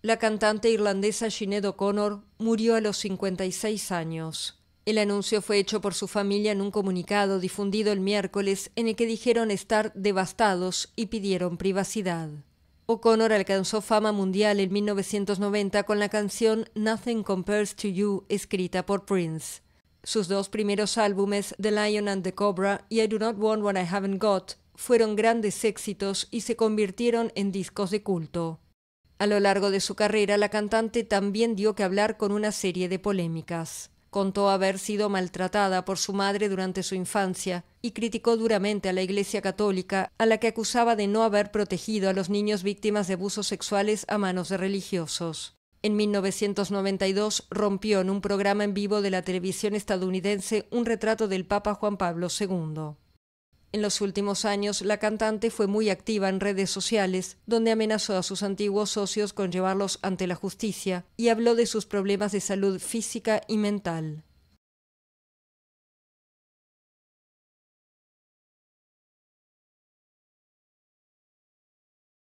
La cantante irlandesa Sinead O'Connor murió a los 56 años. El anuncio fue hecho por su familia en un comunicado difundido el miércoles en el que dijeron estar devastados y pidieron privacidad. O'Connor alcanzó fama mundial en 1990 con la canción Nothing Compares to You, escrita por Prince. Sus dos primeros álbumes, The Lion and the Cobra y I Do Not Want What I Haven't Got, fueron grandes éxitos y se convirtieron en discos de culto. A lo largo de su carrera, la cantante también dio que hablar con una serie de polémicas. Contó haber sido maltratada por su madre durante su infancia y criticó duramente a la Iglesia Católica, a la que acusaba de no haber protegido a los niños víctimas de abusos sexuales a manos de religiosos. En 1992 rompió en un programa en vivo de la televisión estadounidense un retrato del Papa Juan Pablo II. En los últimos años, la cantante fue muy activa en redes sociales, donde amenazó a sus antiguos socios con llevarlos ante la justicia y habló de sus problemas de salud física y mental.